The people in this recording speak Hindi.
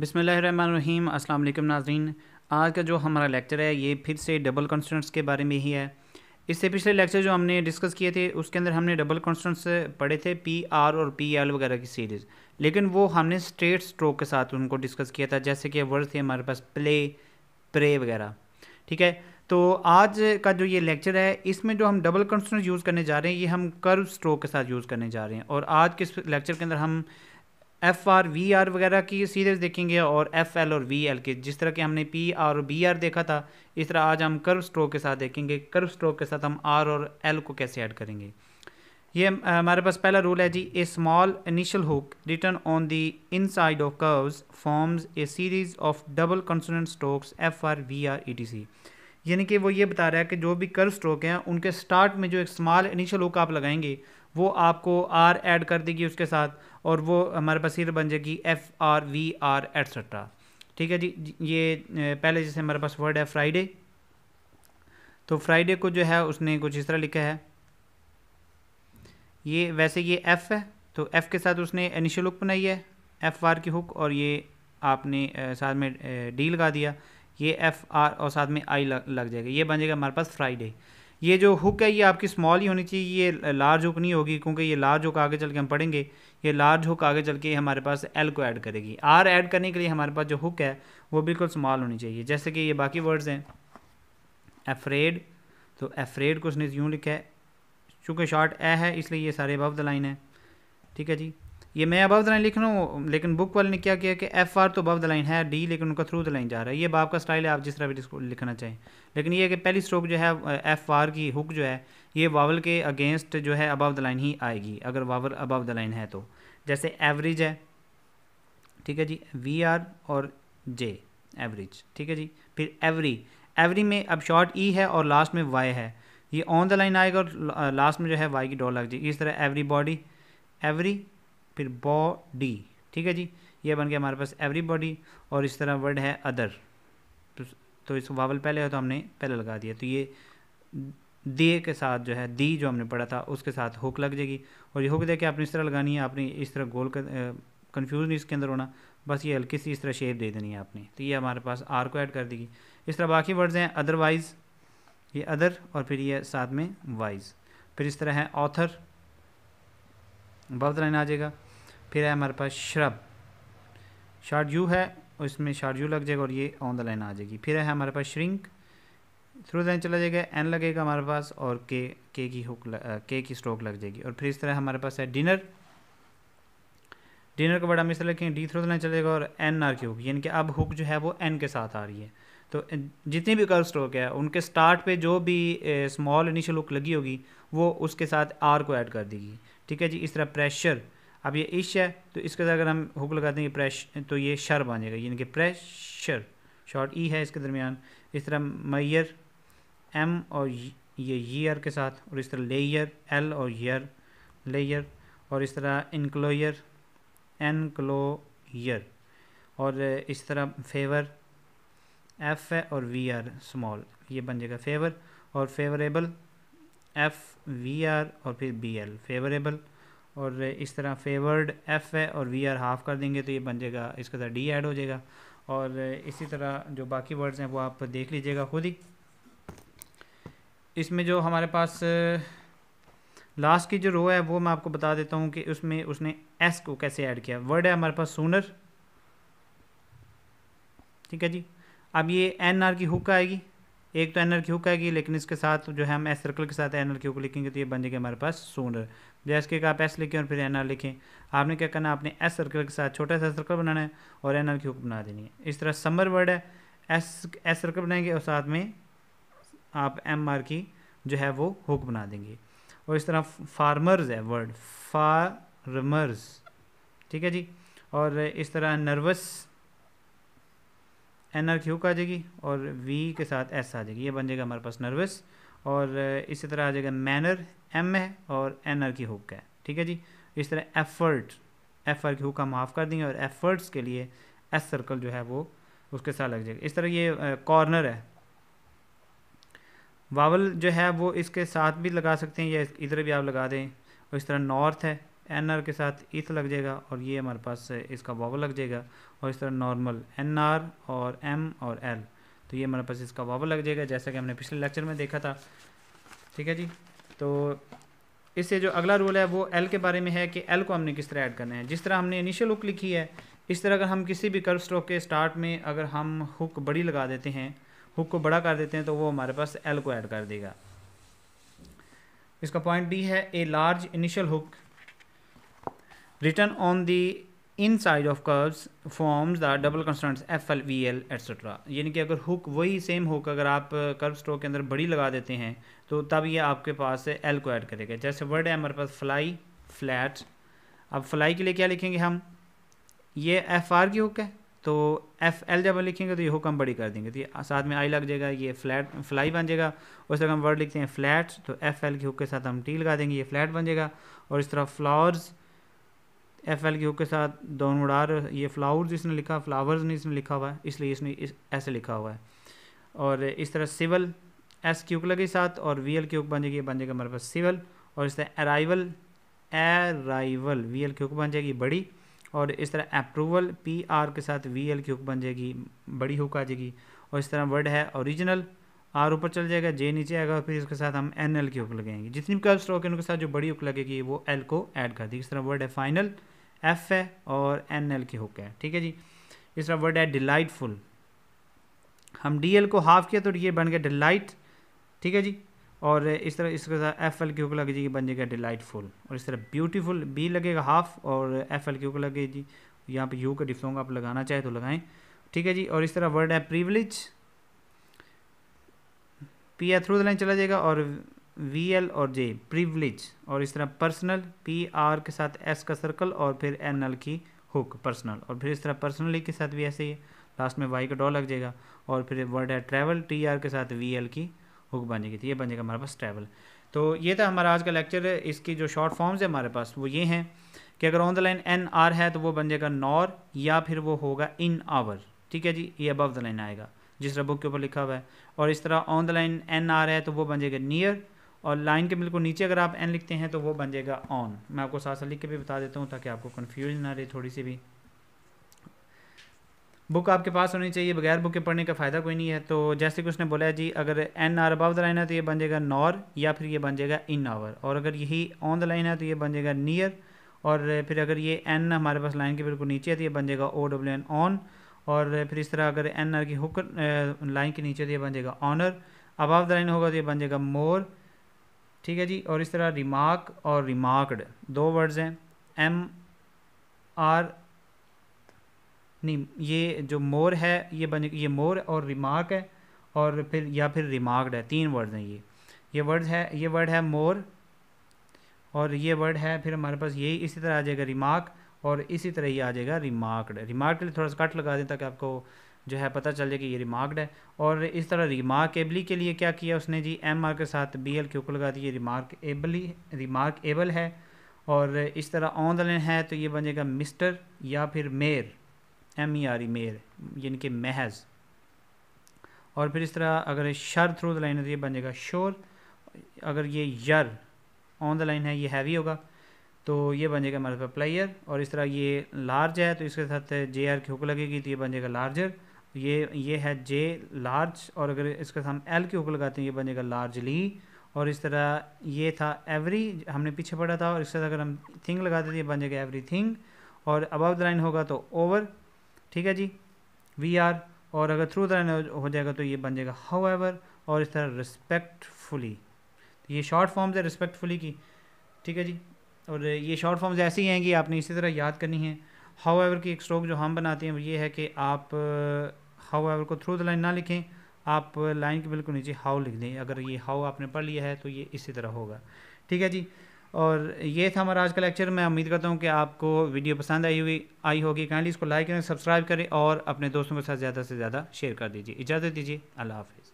बिसमीम अस्सलाम वालेकुम नाजरीन आज का जो हमारा लेक्चर है ये फिर से डबल कॉन्सटेंट्स के बारे में ही है इससे पिछले लेक्चर जो हमने डिस्कस किए थे उसके अंदर हमने डबल कॉन्सटेंट्स पढ़े थे पी आर और पी एल वगैरह की सीरीज़ लेकिन वो हमने स्ट्रेट स्ट्रोक के साथ उनको डिस्कस किया था जैसे कि वर्ड थे हमारे पास प्ले प्रे वगैरह ठीक है तो आज का जो ये लेक्चर है इसमें जो हम डबल कॉन्सटेंट्स यूज़ करने जा रहे हैं ये हम कर्व स्ट्रोक के साथ यूज़ करने जा रहे हैं और आज के लेक्चर के अंदर हम एफ आर वी आर वगैरह की सीरीज़ देखेंगे और एफ एल और वी एल के जिस तरह के हमने पी आर और बी आर देखा था इस तरह आज हम कर्व स्ट्रोक के साथ देखेंगे कर्व स्ट्रोक के साथ हम आर और एल को कैसे ऐड करेंगे ये हमारे पास पहला रूल है जी a small initial hook written on the inside of curves forms a series of double consonant strokes F R V R E T C यानी कि वो ये बता रहा है कि जो भी कर्व स्ट्रोक हैं उनके स्टार्ट में जो एक स्मॉल इनिशियल हुक आप लगाएंगे वो आपको आर ऐड कर देगी उसके साथ और वो हमारे पास सीधे बन जाएगी F R V R etcetera ठीक है जी ये पहले जैसे हमारे पास वर्ड है फ्राइडे तो फ्राइडे को जो है उसने कुछ इस तरह लिखा है ये वैसे ये एफ़ है तो एफ़ के साथ उसने इनिशियल हुक बनाई है एफ़ आर की हुक और ये आपने साथ में डी लगा दिया ये एफ़ आर और साथ में आई लग जाएगा ये बन जाएगा हमारे पास फ्राइडे ये जो हुक है ये आपकी स्मॉल ही होनी चाहिए ये लार्ज हुक नहीं होगी क्योंकि ये लार्ज हुक आगे चल के हम पढ़ेंगे ये लार्ज हुक आगे चल के हमारे पास एल को ऐड करेगी आर ऐड करने के लिए हमारे पास जो हुक है वो बिल्कुल स्मॉल होनी चाहिए जैसे कि ये बाकी वर्ड्स हैं एफ्रेड तो एफ्रेड को उसने यूँ लिखा है चूँकि शॉर्ट ए है इसलिए ये सारे अबव द लाइन है ठीक है जी ये मैं अबव द लाइन लिख रहा हूँ लेकिन बुक वाले ने क्या किया कि एफ आर तो अबव द लाइन है डी लेकिन उनका थ्रू द लाइन जा रहा है ये बाप का स्टाइल है आप जिस तरह भी लिखना चाहें लेकिन ये है कि पहली स्ट्रोक जो है एफ आर की हुक जो है ये वावल के अगेंस्ट जो है अबव द लाइन ही आएगी अगर वावल अबव द लाइन है तो जैसे एवरेज है ठीक है जी वी आर और जे एवरेज ठीक है जी फिर एवरी एवरी में अब शॉर्ट ई e है और लास्ट में वाई है ये ऑन द लाइन आएगा और लास्ट में जो है वाई की डॉल लग जाएगी इस तरह एवरी बॉडी एवरी फिर बॉडी ठीक है जी ये बन गया हमारे पास एवरी बॉडी और इस तरह वर्ड है अदर तो, तो इस वावल पहले है तो हमने पहले लगा दिया तो ये दे के साथ जो है दी जो हमने पढ़ा था उसके साथ हुक लग जाएगी और ये हुक दे के आपने इस तरह लगानी है आपने इस तरह गोल कन्फ्यूज नहीं इसके अंदर होना बस ये हल्की सी इस तरह शेप दे देनी है आपने तो ये हमारे पास आर को ऐड कर देगी इस तरह बाकी वर्ड्स हैं अदरवाइज ये अदर और फिर ये साथ में वाइज फिर इस तरह है ऑथर बहुत लाइन आ जाएगा फिर है हमारे पास श्रब शार्ट यू है और इसमें शार्ट यू लग जाएगा और ये ऑन द लाइन आ जाएगी फिर है हमारे पास श्रिंक थ्रू लाइन चला जाएगा एन लगेगा हमारे पास और के के की हुक के की स्ट्रोक लग जाएगी और फिर इस तरह हमारे पास है डिनर डिनर का बड़ा हम इस तरह डी थ्रू लाइन चला जाएगा और एन आर की हुक यानी कि अब हुक जो है वो एन के साथ आ रही है तो जितनी भी कर्व स्ट्रोक है उनके स्टार्ट पे जो भी स्मॉल इनिशियल हुक लगी होगी वो उसके साथ आर को ऐड कर देगी ठीक है जी इस तरह प्रेशर अब ये इश है तो इसके साथ अगर हम हुक लगा देंगे प्रेश तो ये शर बन जाएगा यानी कि प्रेशर शॉर्ट ई है इसके दरमियान इस तरह मैयर एम और ये ईयर के साथ और इस तरह लेयर एल और यर लेयर और इस तरह इनक्लोयर एन क्लोयर और इस तरह फेवर एफ है और वी आर स्मॉल ये बन जाएगा फेवर और फेवरेबल एफ वी आर और फिर बी एल फेवरेबल और इस तरह फेवर्ड एफ़ है और वी आर हाफ़ कर देंगे तो ये बन जाएगा इसके साथ डी ऐड हो जाएगा और इसी तरह जो बाकी वर्ड्स हैं वो आप देख लीजिएगा खुद ही इसमें जो हमारे पास लास्ट की जो रो है वो मैं आपको बता देता हूँ कि उसमें उसने एस को कैसे ऐड किया वर्ड है हमारे पास सोनर ठीक है जी अब ये एन आर की हुक आएगी एक तो एनर एल क्यू का लेकिन इसके साथ जो है हम एस सर्कल के साथ एन एल क्यू को लिखेंगे तो ये बन जाएगी हमारे पास सोनर जैसे कि आप एस लिखें और फिर एन आर लिखें आपने क्या करना आपने एस सर्कल के साथ छोटा सा सर्कल बनाना है और एन आर क्यू बना देनी है इस तरह समर वर्ड है एस एस सर्कल बनाएंगे और साथ में आप एम आर की जो है वो हुक बना देंगे और इस तरह फार्मर्स है वर्ड फार्मर्स ठीक है जी और इस तरह नर्वस एन आर क्यू का आ जाएगी और वी के साथ एस आ जाएगी ये बन जाएगा हमारे पास नर्वस और इसी तरह आ जाएगा मैनर एम है और एन आर की हुक है ठीक है जी इस तरह एफर्ट एफ आर की हुक का माफ कर देंगे और एफर्ट्स के लिए एस सर्कल जो है वो उसके साथ लग जाएगा इस तरह ये कॉर्नर है वावल जो है वो इसके साथ भी लगा सकते हैं या इधर भी आप लगा दें और इस तरह नॉर्थ है एन आर के साथ इथ लग जाएगा और ये हमारे पास इसका वावल लग जाएगा और इस तरह नॉर्मल एन आर और एम और एल तो ये हमारे पास इसका वावल लग जाएगा जैसा कि हमने पिछले लेक्चर में देखा था ठीक है जी तो इससे जो अगला रूल है वो एल के बारे में है कि एल को हमने किस तरह ऐड करना है जिस तरह हमने इनिशियल हुक लिखी है इस तरह अगर हम किसी भी कर्व स्ट्रोक के स्टार्ट में अगर हम हुक बड़ी लगा देते हैं हुक को बड़ा कर देते हैं तो वो हमारे पास एल को ऐड कर देगा इसका पॉइंट डी है a large initial hook written on the inside of curves forms the double consonants F L V L etcetera यानी कि अगर हुक वही सेम हुक अगर आप कर्व uh, स्ट्रोक के अंदर बड़ी लगा देते हैं तो तब ये आपके पास एल को ऐड करेगा जैसे वर्ड है हमारे पास फ्लाई फ्लैट अब फ्लाई के लिए क्या लिखेंगे हम ये एफ आर की हुक है तो एफ एल जब लिखेंगे तो ये हुक हम बड़ी कर देंगे तो ये साथ में आई लग जाएगा ये फ्लैट फ्लाई बन जाएगा उस तरह हम वर्ड लिखते हैं फ्लैट तो एफ एल की हुक के साथ हम टी लगा देंगे ये फ्लैट बन जाएगा और इस तरह फ्लावर्स एफ एल क्यू के साथ डाउन उड़ार ये फ्लावर्स इसने लिखा फ्लावर्स ने इसने लिखा हुआ है इसलिए इसने इस ऐसे लिखा हुआ है और इस तरह सिविल एस क्यूक लगे साथ और वी एल क्यूक बन जाएगी बन जाएगा हमारे पास सिविल और इस तरह अराइवल अराइवल वी एल क्यूक बन जाएगी बड़ी और इस तरह अप्रूवल पी आर के साथ वी एल क्यूक बन जाएगी बड़ी हुक आ जाएगी और इस तरह वर्ड है ओरिजिनल आर ऊपर चल जाएगा जे नीचे आएगा और फिर इसके साथ हम एन एल की हुक लगाएंगे जितनी भी कल स्ट्रोक है उनके साथ जो बड़ी हुक लगेगी वो एल को ऐड कर देगी इस तरह वर्ड है फाइनल एफ है और एन एल के हुक है ठीक है जी इसका वर्ड है डिलाइटफुल हम डी एल को हाफ किया तो ये बन गया डिलाइट ठीक है जी और इस तरह इसके साथ एफ एल की हुक लगेगी बन जाएगा डिलाइटफुल और इस तरह ब्यूटीफुल बी लगेगा हाफ और एफ एल की हुक लगेगी यहाँ पे यू का डिफ्रोंग आप लगाना चाहे तो लगाएं ठीक है जी और इस तरह वर्ड है privilege P A through the line चला जाएगा और वी एल और जे प्रिवलेज और इस तरह पर्सनल पी आर के साथ एस का सर्कल और फिर एन एल की हुक पर्सनल और फिर इस तरह पर्सनली के साथ भी ऐसे ही लास्ट में वाई का डॉ लग जाएगा और फिर वर्ड है ट्रैवल टी आर के साथ वी एल की हुक बन जाएगी तो ये बन जाएगा हमारे पास ट्रैवल तो ये था हमारा आज का लेक्चर इसकी जो शॉर्ट फॉर्म्स है हमारे पास वो ये हैं कि अगर on the line N R है तो वो बन जाएगा नॉर या फिर वो होगा इन आवर ठीक है जी ये अबव द लाइन आएगा जिस तरह बुक के ऊपर लिखा हुआ है और इस तरह on the line N R है तो वो बन जाएगा नियर और लाइन के बिल्कुल नीचे अगर आप एन लिखते हैं तो वो बन जाएगा ऑन मैं आपको साथ साथ लिख के भी बता देता हूँ ताकि आपको कन्फ्यूज ना रहे थोड़ी सी भी बुक आपके पास होनी चाहिए बगैर बुक के पढ़ने का फ़ायदा कोई नहीं है तो जैसे कि उसने बोला है जी अगर N R above the line है तो ये बन जाएगा नॉर या फिर ये बन जाएगा इन आवर और अगर यही ऑन द लाइन है तो ये बन जाएगा नियर और फिर अगर ये एन हमारे पास लाइन के बिल्कुल नीचे है तो ये बन जाएगा ओ डब्ल्यू एन ऑन और फिर इस तरह अगर एन आर की हुक लाइन के नीचे तो ये बन जाएगा ऑनर अबाव द लाइन होगा तो ये बन जाएगा मोर ठीक है जी और इस तरह रिमार्क और रिमार्कड दो वर्ड्स हैं एम आर नहीं ये जो मोर है ये बन ये मोर और रिमार्क है और फिर या फिर रिमार्कड है तीन वर्ड्स हैं ये ये वर्ड है ये वर्ड है मोर और ये वर्ड है फिर हमारे पास यही इसी तरह आ जाएगा रिमार्क और इसी तरह ही आ जाएगा रिमार्कड रिमार्क के लिए थोड़ा सा कट लगा दें ताकि आपको जो है पता चल जाए कि ये रिमार्कड है और इस तरह रिमार्केबली के लिए क्या किया उसने जी एम आर के साथ बी एल के को लगा एबली रिमार्केबली रिमार्केबल है और इस तरह ऑन द लाइन है तो ये बन जाएगा मिस्टर या फिर mayor M E R E mayor यानी कि महज और फिर इस तरह अगर शर थ्रू द लाइन है तो ये बन जाएगा शोर अगर ये यर ऑन द लाइन है ये हैवी होगा तो ये बन जाएगा हमारे पास प्लेयर और इस तरह ये लार्ज है तो इसके साथ जे आर की हुक लगेगी तो ये बन जाएगा लार्जर ये ये है जे लार्ज और अगर इसके साथ हम एल के ऊपर लगाते हैं ये बनेगा लार्जली और इस तरह ये था एवरी हमने पीछे पढ़ा था और इसके साथ अगर हम थिंग लगाते थे ये बन जाएगा एवरी थिंग और अबव द लाइन होगा तो ओवर ठीक है जी वी आर और अगर थ्रू द लाइन हो जाएगा तो ये बन जाएगा हाउ एवर और इस तरह रिस्पेक्टफुली तो ये शॉर्ट फॉर्म्स है रिस्पेक्टफुली की ठीक है जी और ये शॉर्ट फॉर्म्स ऐसी हैं कि आपने इसी तरह याद करनी है हाउ एवर की एक स्ट्रोक जो हम बनाते हैं वो ये है कि आप हाउ एवर को थ्रू द लाइन ना लिखें आप लाइन के बिल्कुल नीचे हाउ लिख दें अगर ये हाउ आपने पढ़ लिया है तो ये इसी तरह होगा ठीक है जी और ये था हमारा आज का लेक्चर मैं उम्मीद करता हूँ कि आपको वीडियो पसंद आई हुई आई होगी काइंडली इसको लाइक करें सब्सक्राइब करें और अपने दोस्तों के साथ ज़्यादा से ज़्यादा शेयर कर दीजिए इजाज़त दीजिए अल्लाह हाफिज़